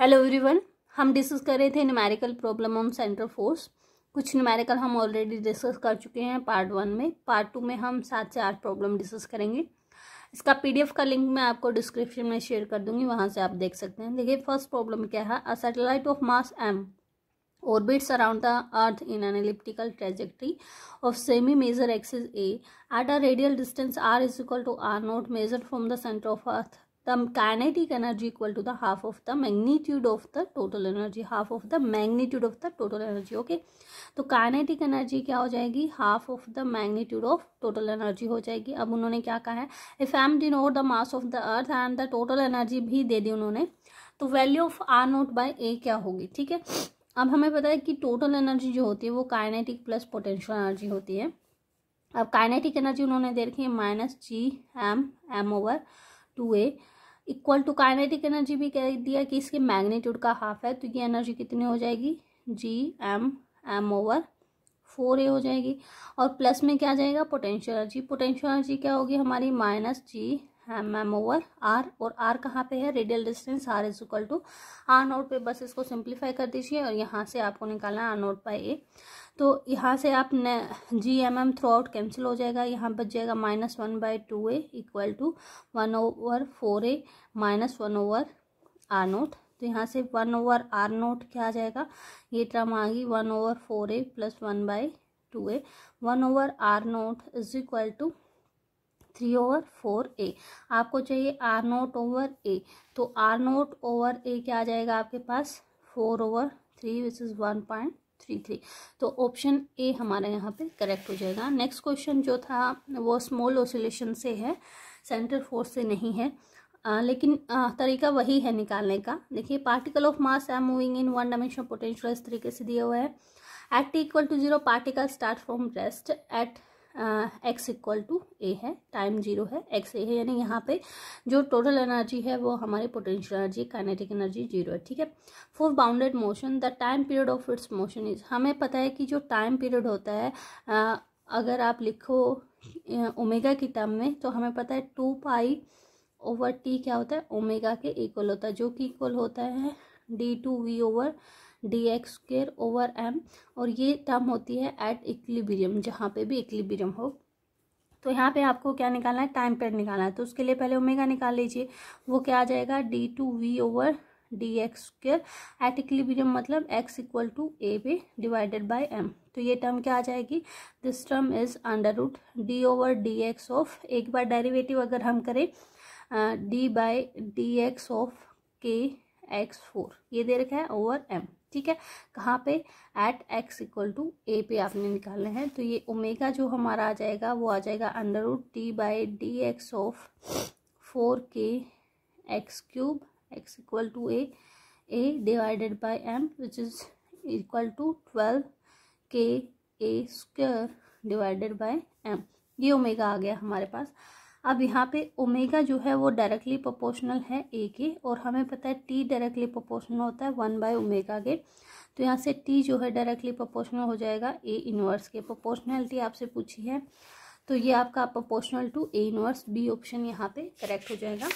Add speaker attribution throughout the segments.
Speaker 1: hello everyone हम discuss कर रहे थे numerical problem on central force कुछ न्यूमेरिकल हम ऑलरेडी डिस्कस कर चुके हैं पार्ट वन में पार्ट टू में हम सात से आठ प्रॉब्लम डिस्कस करेंगे इसका पीडीएफ का लिंक मैं आपको डिस्क्रिप्शन में शेयर कर दूंगी वहाँ से आप देख सकते हैं देखिए फर्स्ट प्रॉब्लम क्या है a satellite of mass M orbits around the earth in an elliptical trajectory of semi major axis A at a radial distance R is equal to R naught major from the centre of earth the kinetic energy equal to the half of the magnitude of the total energy half of the magnitude of the total energy okay तो kinetic energy क्या हो जाएगी half of the magnitude of total energy हो जाएगी अब उन्होंने क्या कहा है if m denote the mass of the earth and the total energy भी दे दी उन्होंने तो value of r not by a क्या होगी ठीक है अब हमें पता है कि टोटल एनर्जी जो होती है वो काइनेटिक प्लस पोटेंशियल एनर्जी होती है अब काइनेटिक एनर्जी उन्होंने दे रखी है minus G M M over two A equal to kinetic energy भी कह दिया कि इसके मैग्नीट्यूड का हाफ है तो ये एनर्जी कितनी हो जाएगी G M M over four A हो जाएगी और प्लस में क्या जाएगा पोटेंशियल एनर्जी पोटेंशियल एनर्जी क्या होगी हमारी minus G M M over R और आर कहाँ पे है radial distance R is equal to R naught पे बस इसको सिंप्लीफाई कर दीजिए और यहाँ से आपको निकालना आर नोट बाई ए तो यहाँ से आप G M M throughout cancel हो जाएगा यहाँ बच जाएगा minus one by two A equal to one over four A minus one over R naught तो यहाँ से वन ओवर आर नोट क्या आ जाएगा ये टर्म आ गई one over four A plus one by two A one over R naught is equal to three over four A आपको चाहिए आर नोट ओवर ए तो आर नोट ओवर ए क्या आ जाएगा आपके पास four over three which is one point three three तो option A हमारे यहाँ पे करेक्ट हो जाएगा नेक्स्ट क्वेश्चन जो था वो स्मॉल ओसिलेशन से है सेंटर फोर्स से नहीं है आ, लेकिन आ, तरीका वही है निकालने का देखिए particle of mass I M moving in one dimensional potential इस तरीके से दिया हुआ है at T equal to zero particle start from rest at X equal to A है टाइम जीरो है एक्स ए है यानी यहाँ पे जो टोटल एनर्जी है वो हमारी potential energy kinetic energy zero है ठीक है for bounded motion the time period of its motion is हमें पता है कि जो टाइम पीरियड होता है uh, अगर आप लिखो ओमेगा की टर्म में तो हमें पता है टू पाई ओवर टी क्या होता है ओमेगा के इक्वल होता है जो कि इक्वल होता है D two V over D X square over M और ये टर्म होती है एट इक्लिबीरियम जहाँ पे भी इक्लिबीरियम हो तो यहाँ पे आपको क्या निकालना है टाइम पेड निकालना है तो उसके लिए पहले ओमेगा निकाल लीजिए वो क्या आ जाएगा D two V over D X square at equilibrium मतलब X equal to A B divided by M तो ये टर्म क्या आ जाएगी this term is under root D over D X of एक बार डेरिवेटिव अगर हम करें D by D X of K X four ये दे रखा है ओवर एम ठीक है कहाँ पे at X equal to A पे आपने निकाले हैं तो ये ओमेगा जो हमारा आ जाएगा वो आ जाएगा under root T by D X of four K X cube X equal to A A divided by M which is equal to twelve K A square divided by M ये omega आ गया हमारे पास अब यहाँ पे omega जो है वो डायरेक्टली प्रोपोर्शनल है ए के और हमें पता है टी डायरेक्टली प्रोपोर्शनल होता है वन बाय ओमेगा के तो यहाँ से टी जो है डायरेक्टली प्रोपोर्शनल हो जाएगा ए इनवर्स के प्रोपोर्शनलिटी आपसे पूछी है तो ये आपका proportional to A inverse B option यहाँ पे करेक्ट हो जाएगा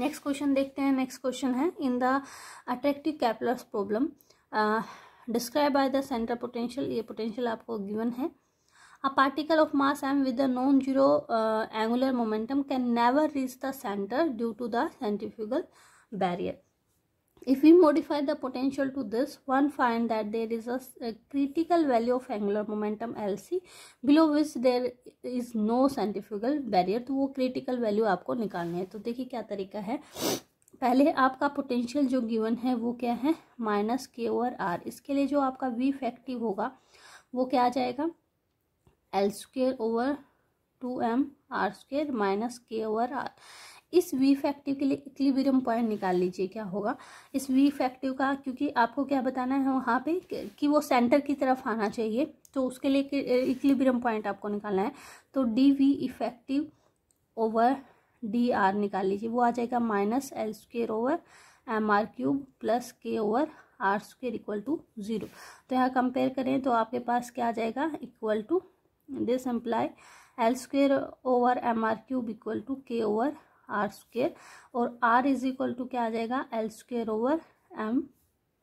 Speaker 1: नेक्स्ट क्वेश्चन देखते हैं नेक्स्ट क्वेश्चन है in the attractive Kepler's problem describe by the centre potential ये पोटेंशियल आपको गिवन है a particle of mass m with a non zero uh, angular momentum can never reach the center due to the centrifugal barrier if we modify the potential to this one find that there is a, a, critical value of angular momentum lc below which there is no centrifugal barrier तो वो critical value आपको निकालना है तो देखिए क्या तरीका है पहले आपका पोटेंशियल जो गिवन है वो क्या है माइनस के ओवर आर इसके लिए जो आपका वी फैक्टिव होगा वो क्या आ जाएगा L square over two M R square minus K over R इस वी फैक्टिव के लिए इक्लिबेरियम पॉइंट निकाल लीजिए क्या होगा इस वी फैक्टिव का क्योंकि आपको क्या बताना है वहाँ पे कि वो सेंटर की तरफ आना चाहिए तो उसके लिए इक्लिबेरियम पॉइंट आपको निकालना है तो D V effective over D R निकाल लीजिए वो आ जाएगा minus L square over M R cube plus K over R square equal to zero तो यहाँ कंपेयर करें तो आपके पास क्या आ जाएगा equal to this imply l square over M R cube equal to K over R square और R is equal to क्या आ जाएगा एल स्क्वेयर ओवर एम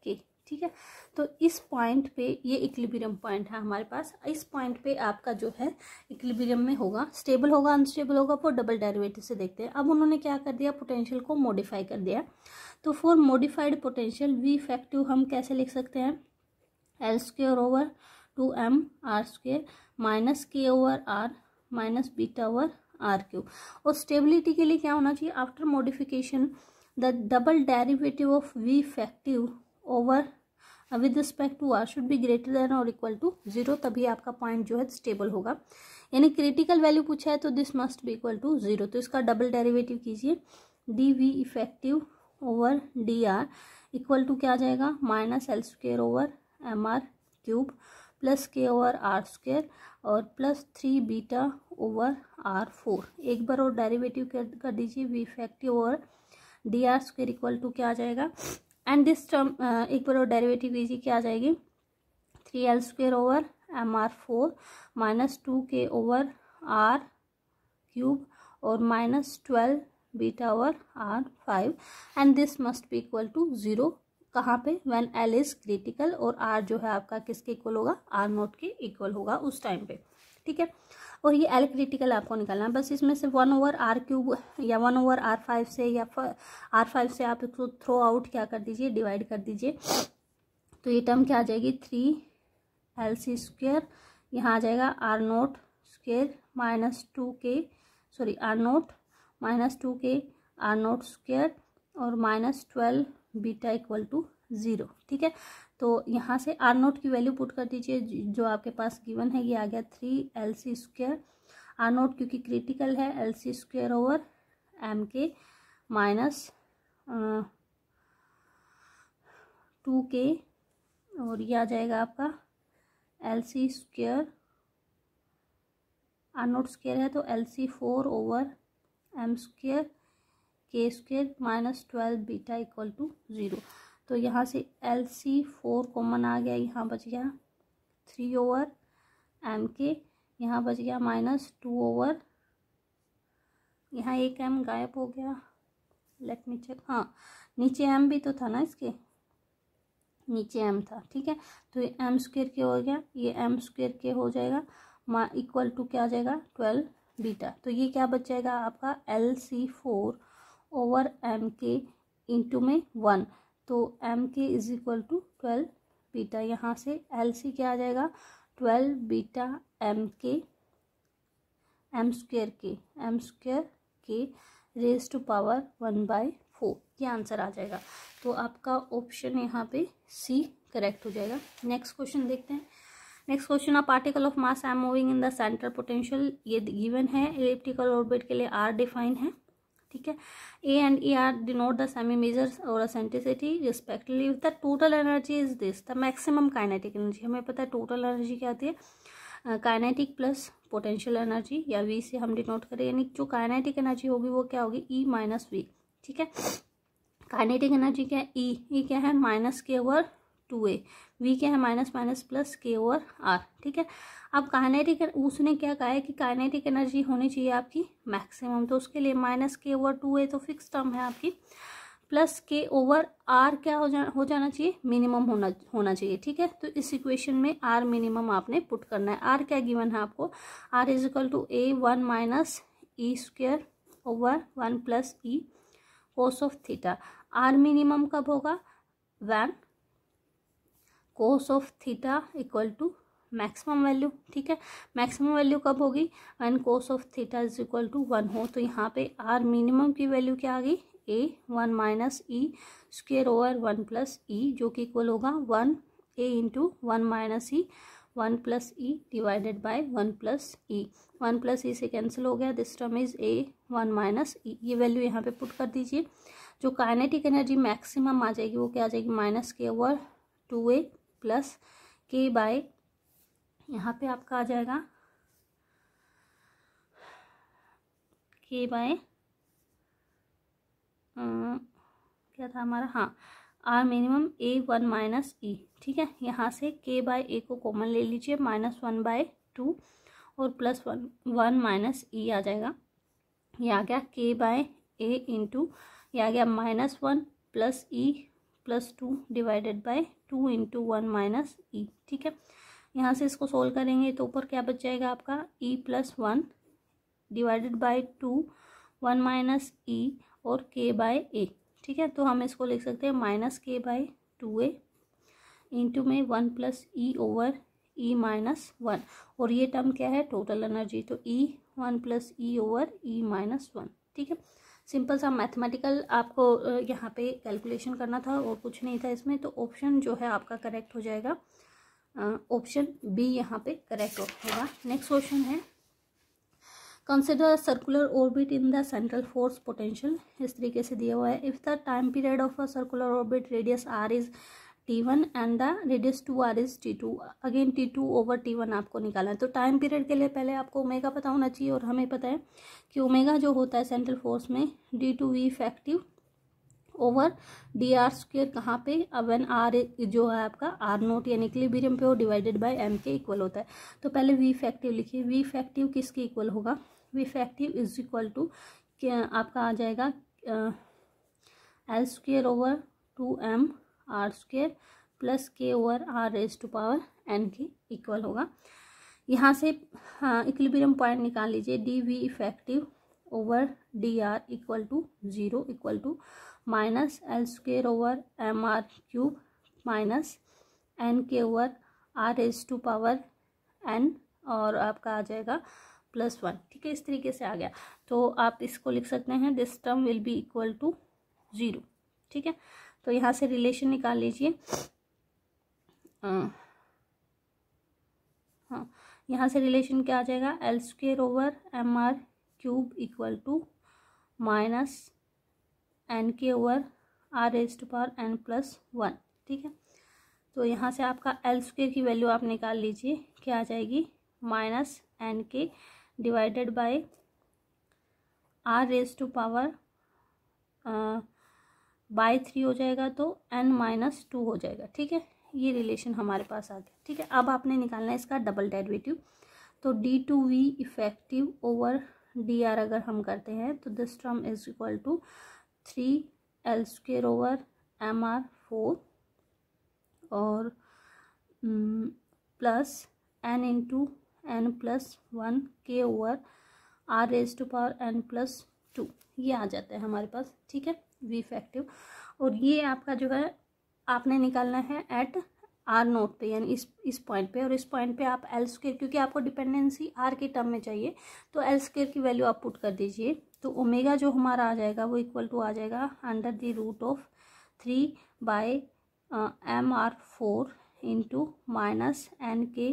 Speaker 1: के ठीक है तो इस पॉइंट पे ये इक्लिबीरियम पॉइंट है हमारे पास इस पॉइंट पे आपका जो है इक्लिबीरियम में होगा स्टेबल होगा अनस्टेबल होगा वो डबल डेरिवेटिव से देखते हैं अब उन्होंने क्या कर दिया पोटेंशियल को मॉडिफाई कर दिया तो for modified potential V effective हम कैसे लिख सकते हैं L square over two M R square minus K over R minus beta over R cube और स्टेबिलिटी के लिए क्या होना चाहिए after modification the double derivative of V effective over with respect to R should be greater than और equal to zero तभी आपका point जो है स्टेबल होगा यानी क्रिटिकल वैल्यू पूछा है तो this must be equal to zero तो इसका डबल डेरिवेटिव कीजिए D V effective over D R equal to क्या आ जाएगा minus L square over M R cube plus K over R square और plus three beta over R four एक बार और डेरिवेटिव कर, कर दीजिए V effective over D R square equal to क्या आ जाएगा एंड दिस टर्म एक बार और डेरिवेटिव दीजिए क्या आ जाएगी three L square over M R four minus two K over R cube और minus twelve beta over R five and this must be equal to zero कहाँ पे व्हेन एल इज़ क्रिटिकल और R जो है आपका किसके equal होगा are naught के इक्वल होगा उस टाइम पे ठीक है और ये एल क्रिटिकल आपको निकालना है बस इसमें से वन ओवर आर क्यूब या वन ओवर आर फाइव से या आर फाइव से आप इसको थ्रो आउट क्या कर दीजिए डिवाइड कर दीजिए तो ये टर्म क्या आ जाएगी थ्री एल सी स्क्वेयर यहाँ आ जाएगा R naught square minus two K sorry R naught minus two K R naught square और minus twelve beta equal to zero ठीक है तो यहाँ से आर नोट की वैल्यू पुट कर दीजिए जो आपके पास गिवन है ये आ गया three L C square R naught क्योंकि क्रिटिकल है L C square over M K minus two K और ये आ जाएगा आपका L C square R naught square है तो L C four over M square K square minus twelve beta equal to zero तो यहाँ से एल सी फोर कॉमन आ गया यहाँ बच गया थ्री ओवर एम के यहाँ बच गया माइनस टू ओवर यहाँ एक एम गायब हो गया लेट मी चेक हाँ नीचे एम भी तो था ना इसके नीचे एम था ठीक है तो ये एम स्क्वेयर के हो गया ये एम स्क्वेयर के हो जाएगा इक्वल टू क्या आ जाएगा ट्वेल्व बीटा तो ये क्या बच जाएगा आपका L C four over M K into में वन तो M K is equal to twelve beta यहाँ से एल सी क्या आ जाएगा twelve beta M K M square K M square K raise to power one by four ये answer आ जाएगा तो आपका ऑप्शन यहाँ पे सी करेक्ट हो जाएगा नेक्स्ट क्वेश्चन देखते हैं नेक्स्ट क्वेश्चन आप particle of mass I M moving in the centre potential ये गिवन है इलेप्टिकल ऑर्बिट के लिए आर डिफाइन है ठीक है A and E are denote the semi majors और eccentricity respectively the total energy is this the maximum kinetic energy हमें पता है टोटल एनर्जी क्या होती है काइनेटिक प्लस पोटेंशियल एनर्जी या वी से हम डिनोट करें यानी जो काइनेटिक एनर्जी होगी वो क्या होगी ई माइनस वी ठीक है काइनेटिक एनर्जी क्या है ई e, ई e क्या है माइनस के ओवर टू ए वी क्या है minus minus plus K over R ठीक है अब काइनेटिक उसने क्या कहा है कि काइनेटिक एनर्जी होनी चाहिए आपकी मैक्सिमम तो उसके लिए माइनस के ओवर टू ए तो फिक्स टर्म है आपकी प्लस के ओवर आर क्या हो जा हो जाना चाहिए मिनिमम होना होना चाहिए ठीक है तो इस इक्वेशन में आर मिनिमम आपने पुट करना है आर क्या गिवन है आपको R is equal to A one minus E square over one plus E cos of theta R minimum कब होगा when cos of theta equal to maximum value ठीक है मैक्सिमम वैल्यू कब होगी when cos of theta is equal to one हो तो यहाँ पे आर मिनिमम की वैल्यू क्या आ गई A one minus E square over one plus E जो कि इक्वल होगा one A into one minus E one plus E divided by one plus E one plus E से कैंसिल हो गया this term is A one minus E ये value यहाँ पे put कर दीजिए जो काइनेटिक एनर्जी मैक्सिमम आ जाएगी वो क्या आ जाएगी minus K over two A plus K by यहाँ पे आपका आ जाएगा के बाय क्या था हमारा हाँ R minimum A one minus E ठीक है यहाँ से के बाय ए को कॉमन ले लीजिए माइनस वन बाय टू और plus one one minus E आ जाएगा यह आ गया के बाय ए इंटू यह आ गया minus one plus E plus two divided by two into one minus E ठीक है यहाँ से इसको सोल्व करेंगे तो ऊपर क्या बच जाएगा आपका E plus one divided by two one minus E और के बाय ए ठीक है तो हम इसको लिख सकते हैं minus K by two A into में one plus E over E minus one और ये टर्म क्या है टोटल एनर्जी तो E one plus E over E minus one ठीक है सिंपल सा मैथमेटिकल आपको यहाँ पे कैलकुलेशन करना था और कुछ नहीं था इसमें तो ऑप्शन जो है आपका करेक्ट हो जाएगा ऑप्शन बी यहाँ पे करेक्ट होगा नेक्स्ट क्वेश्चन है consider circular orbit in the central force potential इस तरीके से दिया हुआ है if the time period of a circular orbit radius R is t1 and the radius two R is T two again T two over T one आपको निकालना है तो टाइम पीरियड के लिए पहले आपको ओमेगा पता होना चाहिए और हमें पता है कि ओमेगा जो होता है सेंट्रल फोर्स में D two V effective over D R square कहाँ पे अब वेन आर जो है आपका आर नोट यानी कि लिबीरियम पे डिवाइडेड बाई एम के इक्वल होता है तो पहले वी इफेक्टिव लिखिए वी इफेक्टिव किसके इक्वल होगा V effective is equal to आपका आ जाएगा L square over two M R square plus K over R raise to power N के इक्वल होगा यहाँ से हाँ, इक्विलिब्रियम पॉइंट निकाल लीजिए D V effective over D R equal to zero equal to minus L square over M R cube minus N K over R raise to power N और आपका आ जाएगा प्लस वन ठीक है इस तरीके से आ गया तो आप इसको लिख सकते हैं this term will be equal to zero ठीक है तो यहाँ से रिलेशन निकाल लीजिए हाँ, हाँ यहाँ से रिलेशन क्या आ जाएगा L square over M R cube equal to minus N K over R raise to power N plus one ठीक है तो यहाँ से आपका एल स्क्र की वैल्यू आप निकाल लीजिए क्या आ जाएगी minus N K divided by R raise to power by three हो जाएगा तो एन माइनस टू हो जाएगा ठीक है ये रिलेशन हमारे पास आ गया ठीक है अब आपने निकालना है इसका डबल डेरिवेटिव तो D two V effective over D R अगर हम करते हैं तो this term is equal to three L square over M R four और plus N into N plus one K over R raise to power N plus two ये आ जाता है हमारे पास ठीक है वी इफेक्टिव और ये आपका जो है आपने निकालना है एट आर नोट पे यानी इस इस पॉइंट पे और इस पॉइंट पे आप एल स्क्र क्योंकि आपको डिपेंडेंसी आर के टर्म में चाहिए तो एल स्केयर की वैल्यू आप पुट कर दीजिए तो ओमेगा जो हमारा आ जाएगा वो इक्वल टू आ जाएगा under the root of three by M R four into minus N K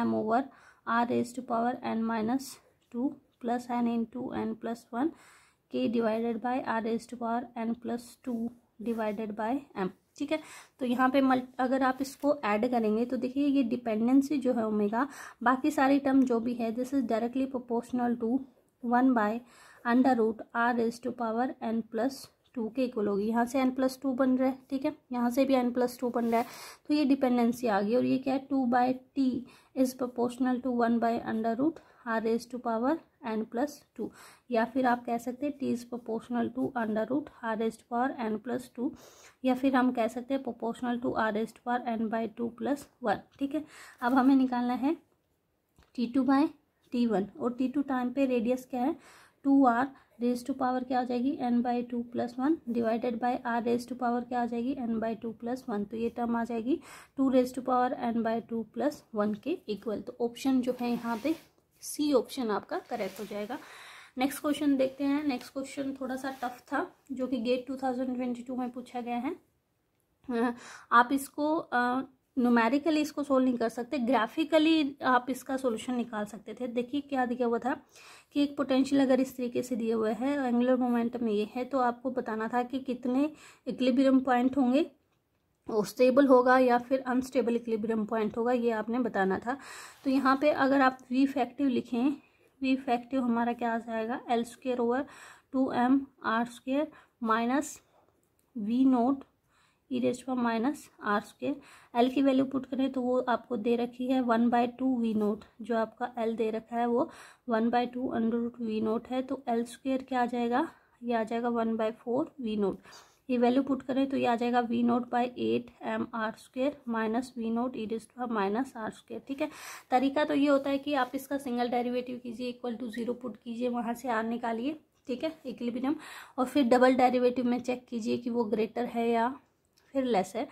Speaker 1: M over R raise to power N minus two plus N into N plus one K divided by R raise to power N plus two divided by M ठीक है तो यहाँ पे मल अगर आप इसको add करेंगे तो देखिए ये डिपेंडेंसी जो है ओमेगा बाकी सारी टर्म जो भी है this is directly proportional to one by under root R raise to power N plus two के इक्वल होगी यहाँ से एन प्लस टू बन रहा है ठीक है यहाँ से भी एन प्लस टू बन रहा है तो ये डिपेंडेंसी आ गई और ये क्या है two by T is proportional to one by under root R raise to power N plus two या फिर आप कह सकते हैं T is proportional to under root R raised power N plus two या फिर हम कह सकते हैं proportional to R raised power N by two plus one ठीक है अब हमें निकालना है T two by T one और टी टू टाइम पे रेडियस क्या है two R raise to power क्या आ जाएगी N by two plus one divided by R raise to power क्या आ जाएगी N by two plus one तो ये टर्म आ जाएगी two raise to power N by two plus one के इक्वल तो ऑप्शन जो है यहाँ पे सी ऑप्शन आपका करेक्ट हो जाएगा नेक्स्ट क्वेश्चन देखते हैं नेक्स्ट क्वेश्चन थोड़ा सा टफ था जो कि gate two thousand twenty two में पूछा गया है आप इसको नुमेरिकली इसको सोल्व नहीं कर सकते ग्राफिकली आप इसका सोल्यूशन निकाल सकते थे देखिए क्या दिया हुआ था कि एक पोटेंशियल अगर इस तरीके से दिए हुए है एंगुलर मोमेंटम ये है तो आपको बताना था कि कितने इक्लिब्रियम पॉइंट होंगे स्टेबल होगा या फिर अनस्टेबल इक्लिब्रियम पॉइंट होगा ये आपने बताना था तो यहाँ पे अगर आप वी फैक्टिव लिखें वी फैक्टिव हमारा क्या आ जाएगा L square over two M R square minus V naught E raise power minus R square L की वैल्यू पुट करें तो वो आपको दे रखी है one by two V naught जो आपका एल दे रखा है वो one by two under V naught है तो एल स्क्र क्या आ जाएगा ये आ जाएगा one by four V naught ये वैल्यू पुट करें तो ये आ जाएगा V naught by eight M R square minus V naught E डिस्ट माइनस आर स्क्वेयर ठीक है तरीका तो ये होता है कि आप इसका सिंगल डेरिवेटिव कीजिए इक्वल टू जीरो पुट कीजिए वहाँ से आर निकालिए ठीक है इक्लिबिनियम और फिर डबल डेरिवेटिव में चेक कीजिए कि वो ग्रेटर है या फिर लेस है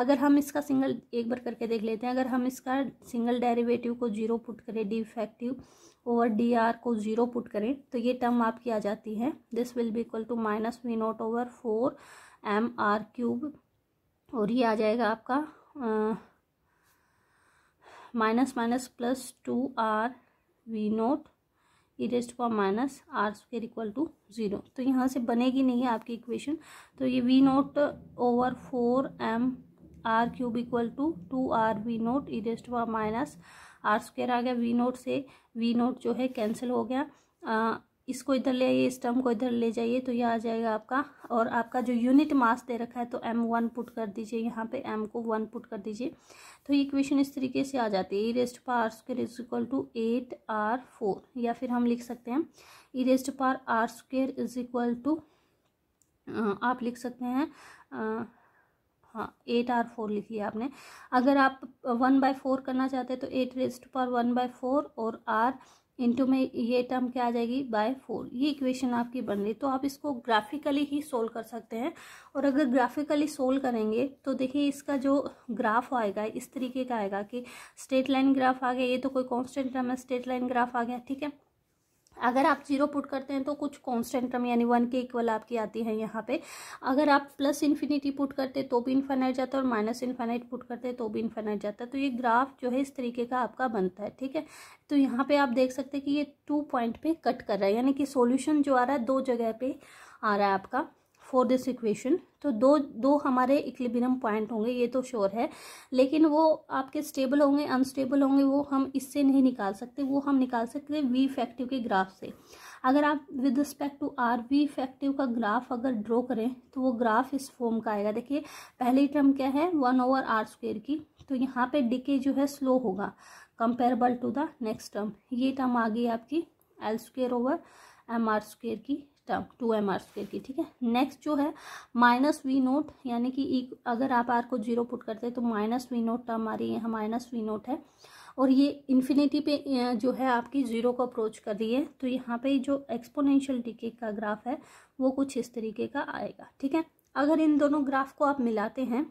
Speaker 1: अगर हम इसका सिंगल एक बार करके देख लेते हैं अगर हम इसका सिंगल डेरिवेटिव को जीरो पुट करें D effective over D R को जीरो पुट करें तो ये टर्म आपकी आ जाती है this will be equal to minus V naught over four M R cube और ये आ जाएगा आपका minus minus plus two R V naught E raised power minus R square equal to zero तो यहाँ से बनेगी नहीं है आपकी इक्वेशन तो ये V naught over four M R cube equal to two R V naught E raised power minus R square आ गया वी नोट से वी नोट जो है कैंसिल हो गया इसको इधर ले आइए इस टर्म को इधर ले जाइए तो ये आ जाएगा आपका और आपका जो यूनिट मास दे रखा है तो एम वन पुट कर दीजिए यहाँ पे एम को वन पुट कर दीजिए तो ये इक्वेशन इस तरीके से आ जाती है E raised power square is equal to eight R four या फिर हम लिख सकते हैं E raised power R square is equal to आप लिख सकते हैं आ, हाँ एट आर फोर लिख लिया आपने अगर आप वन बाय फोर करना चाहते हैं तो eight raised power one by four और आर इंटू में ये टर्म क्या आ जाएगी बाय फोर ये इक्वेशन आपकी बन रही तो आप इसको ग्राफिकली ही सोल्व कर सकते हैं और अगर ग्राफिकली सोल्व करेंगे तो देखिए इसका जो ग्राफ आएगा इस तरीके का आएगा कि स्ट्रेट लाइन ग्राफ आ गया ये तो कोई कांस्टेंट टर्म है स्ट्रेट लाइन ग्राफ आ गया ठीक है अगर आप जीरो पुट करते हैं तो कुछ कॉन्स्टेंट टर्म यानी वन के इक्वल आपकी आती है यहाँ पे अगर आप प्लस इन्फिनिटी पुट करते तो भी इन्फाइनाइट जाता है और माइनस इन्फाइनाइट पुट करते तो भी इन्फाइनाइट जाता है तो ये ग्राफ जो है इस तरीके का आपका बनता है ठीक है तो यहाँ पे आप देख सकते हैं कि ये टू पॉइंट पे कट कर रहा है यानी कि सोल्यूशन जो आ रहा है दो जगह पर आ रहा है आपका फॉर दिस इक्वेशन तो दो दो हमारे इक्लिबिनम पॉइंट होंगे ये तो श्योर है लेकिन वो आपके स्टेबल होंगे अनस्टेबल होंगे वो हम इससे नहीं निकाल सकते वो हम निकाल सकते हैं वी इफेक्टिव के ग्राफ से अगर आप with respect to R V effective का ग्राफ अगर ड्रॉ करें तो वो ग्राफ इस फॉर्म का आएगा देखिए पहली टर्म क्या है वन ओवर आर स्क्वेयर की तो यहाँ पे डिके जो है स्लो होगा comparable to the next term ये टर्म आ गई आपकी L square over M R square की term two M R square की ठीक है नेक्स्ट जो है माइनस वी नोट यानी कि एक अगर आप आर को जीरो पुट करते हैं तो माइनस वी नोट टर्म आ रही है माइनस वी नोट है और ये इन्फिनिटी पे जो है आपकी ज़ीरो को अप्रोच कर रही है तो यहाँ पे जो एक्सपोनेंशियल डिके का ग्राफ है वो कुछ इस तरीके का आएगा ठीक है अगर इन दोनों ग्राफ को आप मिलाते हैं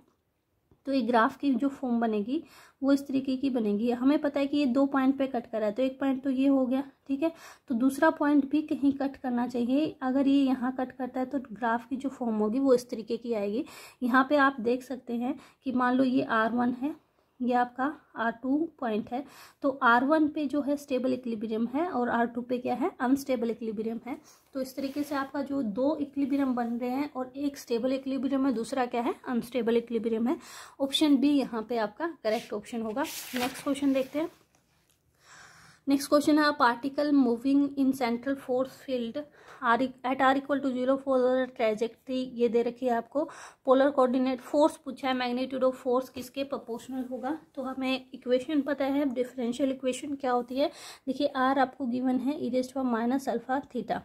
Speaker 1: तो ये ग्राफ की जो फॉर्म बनेगी वो इस तरीके की बनेगी हमें पता है कि ये दो पॉइंट पे कट करा है तो एक पॉइंट तो ये हो गया ठीक है तो दूसरा पॉइंट भी कहीं कट करना चाहिए अगर ये यहाँ कट करता है तो ग्राफ की जो फॉर्म होगी वो इस तरीके की आएगी यहाँ पे आप देख सकते हैं कि मान लो ये आर वन है ये आपका आर टू पॉइंट है तो आर वन पे जो है स्टेबल इक्लिब्रियम है और आर टू पे क्या है अनस्टेबल इक्लिब्रियम है तो इस तरीके से आपका जो दो इक्लिब्रियम बन रहे हैं और एक स्टेबल इक्लिब्रियम है दूसरा क्या है अनस्टेबल इक्लिब्रियम है ऑप्शन बी यहाँ पे आपका करेक्ट ऑप्शन होगा नेक्स्ट क्वेश्चन देखते हैं नेक्स्ट क्वेश्चन है particle moving in central force field R at R equal to zero for trajectory ये दे रखी है आपको पोलर कोऑर्डिनेट फोर्स पूछा है मैग्नीट्यूड ऑफ फोर्स किसके प्रोपोर्शनल होगा तो हमें इक्वेशन पता है डिफरेंशियल इक्वेशन क्या होती है देखिए आर आपको गिवन है इरेस्ट माइनस अल्फा थीटा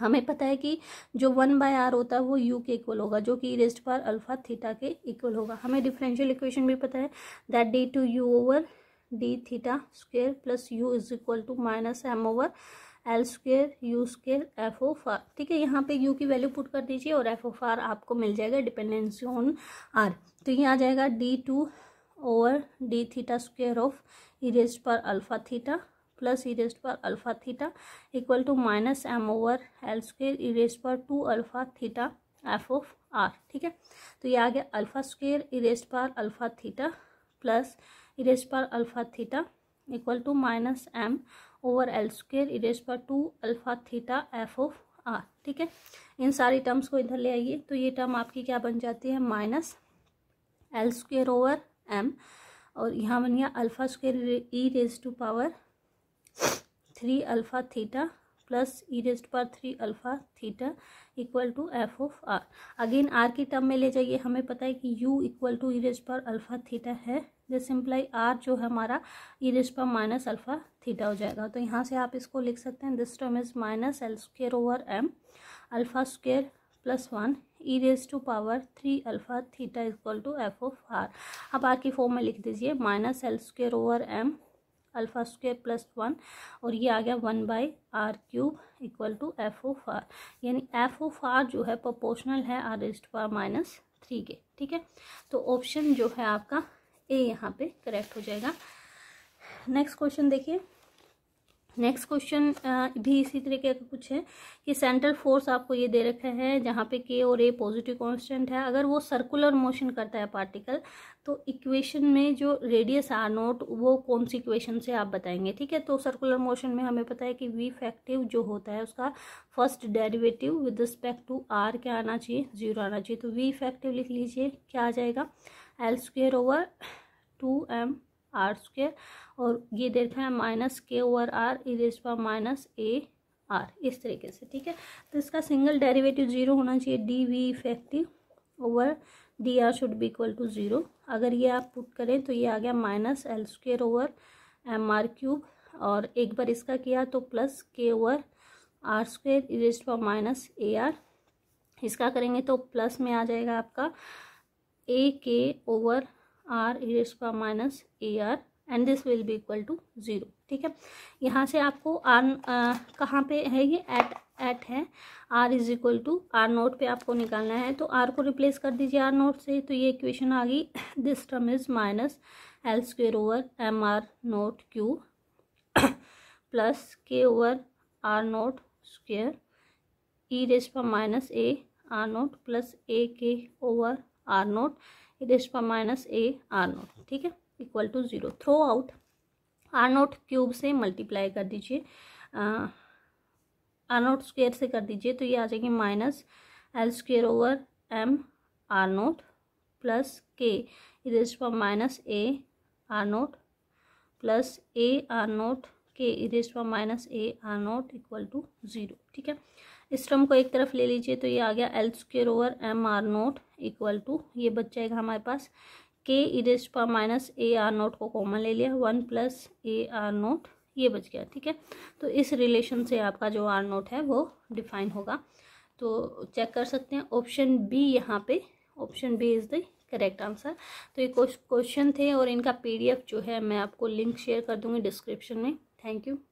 Speaker 1: हमें पता है कि जो वन बाय आर होता है वो यू के इक्वल होगा जो कि रेस्ट पर अल्फा थीटा के इक्वल होगा हमें डिफरेंशियल इक्वेशन भी पता है that D two U over D theta square plus U is equal to minus M over L square U square F of R ठीक है यहाँ पे यू की वैल्यू पुट कर दीजिए और एफ ओ फार आपको मिल जाएगा डिपेंडेंसी ऑन आर तो ये आ जाएगा D two over D theta square of e raised power alpha theta plus e raised power alpha theta equal to minus M over L square e raised power two alpha theta F of R ठीक है तो ये आ गया alpha square e raised power alpha theta plus e raise power alpha theta equal to minus M over L square e raise power two alpha theta F of R ठीक है इन सारी terms को इधर ले आइए तो ये टर्म आपकी क्या बन जाती है minus L square over M और यहाँ बन गया alpha square E raise to power three alpha theta plus E raise power three alpha theta equal to F of R again R की टर्म में ले जाइए हमें पता है कि U equal to e raise power alpha theta है this imply R जो है हमारा इरेज पर माइनस अल्फ़ा थीटा हो जाएगा तो यहाँ से आप इसको लिख सकते हैं this term is minus L square over M alpha square plus one E raise to power three alpha theta equal to F of R अब आर की फॉर्म में लिख दीजिए minus L square over M alpha square plus one और ये आ गया one by R cube equal to F of R यानी एफ ओ फार जो है प्रोपोर्शनल है R raised power minus three के ठीक है तो ऑप्शन जो है आपका ए यहाँ पे करेक्ट हो जाएगा नेक्स्ट क्वेश्चन देखिए नेक्स्ट क्वेश्चन भी इसी तरीके का कुछ है कि सेंट्रल फोर्स आपको ये दे रखा है जहाँ पे के और ए पॉजिटिव कांस्टेंट है अगर वो सर्कुलर मोशन करता है पार्टिकल तो इक्वेशन में जो रेडियस आर नोट वो कौन सी इक्वेशन से आप बताएंगे ठीक है तो सर्कुलर मोशन में हमें पता है कि वी फैक्टिव जो होता है उसका first derivative with respect to R क्या आना चाहिए जीरो आना चाहिए तो वी फैक्टिव लिख लीजिए क्या आ जाएगा L square over two M R square और ये दे रखा है minus K over R e's power minus ए आर इस तरीके से ठीक है तो इसका सिंगल डेरिवेटिव जीरो होना चाहिए D V effective over D R should be equal to zero अगर ये आप पुट करें तो ये आ गया minus L square over M R cube और एक बार इसका किया तो plus K over R square e's power minus ए आर इसका करेंगे तो प्लस में आ जाएगा आपका A K over R e's power minus A R and this will be equal to zero ठीक है यहाँ से आपको आर कहाँ पे है ये एट एट है R is equal to R naught पे आपको निकालना है तो आर को रिप्लेस कर दीजिए आर नोट से तो ये इक्वेशन आ गई this term is minus L square over M R naught Q plus K over R naught square e raise पर minus A R naught plus a K over R naught e raise पर minus ए R naught ठीक है equal to zero throughout R naught cube से multiply कर दीजिए are naught square से कर दीजिए तो ये आ जाएगी minus L square over M R naught plus K e raise पर minus A R naught plus a R naught K e raise पर minus A R naught equal to zero ठीक है इस टर्म को एक तरफ ले लीजिए तो ये आ गया L square over M R naught equal to ये बच जाएगा हमारे पास के इरेज पर माइनस ए आर नोट को कॉमन ले लिया one plus a R naught ये बच गया ठीक है तो इस रिलेशन से आपका जो आर नोट है वो डिफाइन होगा तो चेक कर सकते हैं ऑप्शन बी यहाँ पे option B is the correct answer तो ये क्वेश्चन थे और इनका पीडीएफ जो है मैं आपको लिंक शेयर कर दूँगी डिस्क्रिप्शन में थैंक यू